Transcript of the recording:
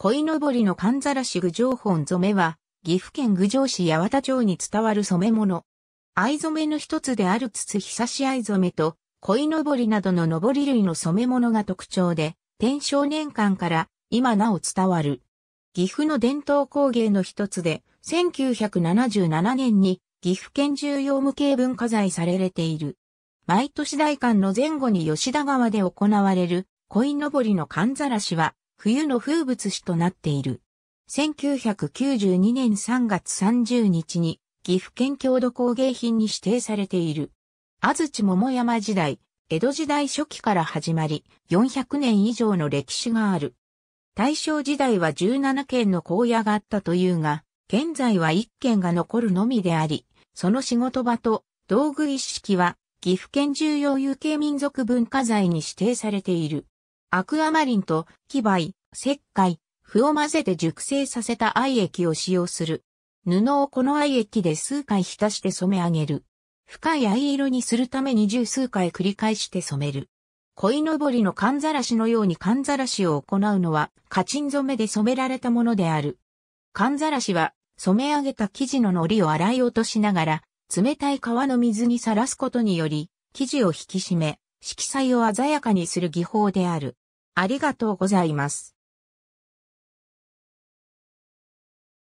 鯉のぼりの寒ざらし郡上本染めは、岐阜県郡上市八幡町に伝わる染め物。藍染めの一つである筒久し藍染めと、鯉のぼりなどののぼり類の染め物が特徴で、天正年間から今なお伝わる。岐阜の伝統工芸の一つで、1977年に岐阜県重要無形文化財されれている。毎年大館の前後に吉田川で行われる、鯉のぼりの寒ざらしは、冬の風物詩となっている。1992年3月30日に岐阜県郷土工芸品に指定されている。安土桃山時代、江戸時代初期から始まり、400年以上の歴史がある。大正時代は17軒の荒野があったというが、現在は1軒が残るのみであり、その仕事場と道具一式は岐阜県重要有形民族文化財に指定されている。アクアマリンと木梅、石灰、符を混ぜて熟成させた藍液を使用する。布をこの藍液で数回浸して染め上げる。深い藍色にするために十数回繰り返して染める。鯉のぼりの寒ざらしのように寒ざらしを行うのは、カチン染めで染められたものである。寒ざらしは、染め上げた生地の糊を洗い落としながら、冷たい川の水にさらすことにより、生地を引き締め、色彩を鮮やかにする技法である。ありがとうございます。